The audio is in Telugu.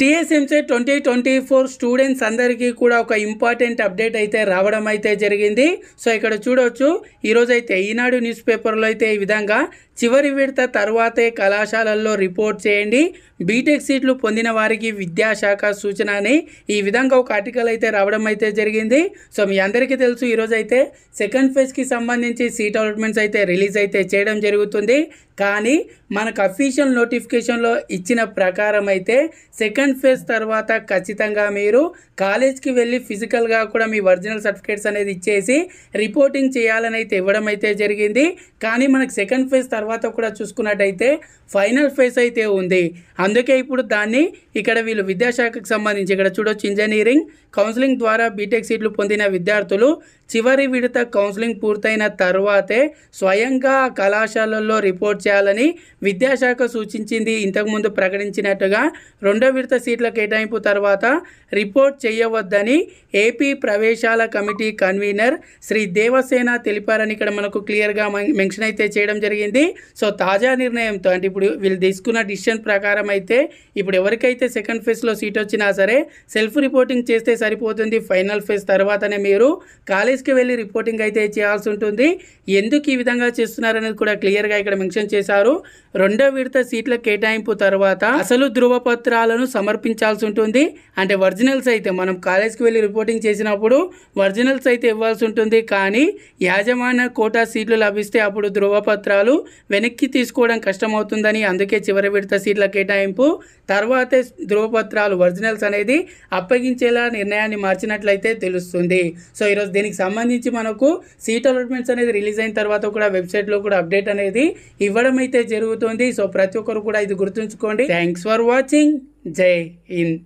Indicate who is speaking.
Speaker 1: TSMC twenty twenty four students అందరికీ కూడా ఒక ఇంపార్టెంట్ అప్డేట్ అయితే రావడం అయితే జరిగింది సో ఇక్కడ చూడవచ్చు ఈరోజైతే ఈనాడు న్యూస్ పేపర్లో అయితే ఈ విధంగా చివరి విడత తర్వాతే కళాశాలల్లో రిపోర్ట్ చేయండి బీటెక్ సీట్లు పొందిన వారికి విద్యాశాఖ సూచన అని ఈ విధంగా ఒక ఆర్టికల్ అయితే రావడం అయితే జరిగింది సో మీ అందరికీ తెలుసు ఈరోజైతే సెకండ్ ఫేజ్కి సంబంధించి సీట్ అలాట్మెంట్స్ అయితే రిలీజ్ అయితే చేయడం జరుగుతుంది కానీ మనకు అఫీషియల్ నోటిఫికేషన్లో ఇచ్చిన ప్రకారం అయితే సెకండ్ ఫేజ్ తర్వాత ఖచ్చితంగా మీరు కాలేజ్కి వెళ్ళి ఫిజికల్గా కూడా మీ ఒరిజినల్ సర్టిఫికేట్స్ అనేది ఇచ్చేసి రిపోర్టింగ్ చేయాలని అయితే ఇవ్వడం అయితే జరిగింది కానీ మనకు సెకండ్ ఫేజ్ తర్వాత కూడా చూసుకున్నట్టయితే ఫైనల్ ఫేజ్ అయితే ఉంది అందుకే ఇప్పుడు దాన్ని ఇక్కడ వీళ్ళు విద్యాశాఖకు సంబంధించి ఇక్కడ చూడొచ్చు ఇంజనీరింగ్ కౌన్సిలింగ్ ద్వారా బీటెక్ సీట్లు పొందిన విద్యార్థులు చివరి విడత కౌన్సిలింగ్ పూర్తయిన తర్వాతే స్వయంగా కళాశాలల్లో రిపోర్ట్ చేయాలని విద్యాశాఖ సూచించింది ఇంతకుముందు ప్రకటించినట్టుగా రెండో విడత సీట్ల కేటాయింపు తర్వాత రిపోర్ట్ చేయవద్దని ఏపీ ప్రవేశాల కమిటీ కన్వీనర్ శ్రీ దేవసేన తెలిపారని ఇక్కడ మనకు క్లియర్గా మెన్షన్ అయితే చేయడం జరిగింది సో తాజా నిర్ణయంతో అంటే ఇప్పుడు వీళ్ళు తీసుకున్న డిసిషన్ ప్రకారం అయితే ఇప్పుడు ఎవరికైతే సెకండ్ ఫేజ్లో సీట్ వచ్చినా సరే సెల్ఫ్ రిపోర్టింగ్ చేస్తే సరిపోతుంది ఫైనల్ ఫేజ్ తర్వాతనే మీరు కాలేజ్ ఆఫీస్కి వెళ్ళి రిపోర్టింగ్ అయితే చేయాల్సి ఉంటుంది ఎందుకు ఈ విధంగా చేస్తున్నారనేది కూడా క్లియర్గా ఇక్కడ మెన్షన్ చేశారు రెండో విడత సీట్ల కేటాయింపు తర్వాత అసలు ధృవపత్రాలను సమర్పించాల్సి ఉంటుంది అంటే ఒరిజినల్స్ అయితే మనం కాలేజ్కి వెళ్ళి రిపోర్టింగ్ చేసినప్పుడు ఒరిజినల్స్ అయితే ఇవ్వాల్సి ఉంటుంది కానీ యాజమాన్య కోటా సీట్లు లభిస్తే అప్పుడు ధృవపత్రాలు వెనక్కి తీసుకోవడం కష్టమవుతుందని అందుకే చివరి విడత సీట్ల కేటాయింపు తర్వాతే ధృవపత్రాలు ఒరిజినల్స్ అనేది అప్పగించేలా నిర్ణయాన్ని మార్చినట్లయితే తెలుస్తుంది సో ఈరోజు దీనికి సంబంధించి మనకు సీట్ అలాట్మెంట్స్ అనేది రిలీజ్ అయిన తర్వాత కూడా వెబ్సైట్లో కూడా అప్డేట్ అనేది ఇవ్వడం అయితే జరుగుతుంది సో ప్రతి ఒక్కరు కూడా ఇది గుర్తుంచుకోండి థ్యాంక్స్ ఫర్ వాచింగ్ జై హింద్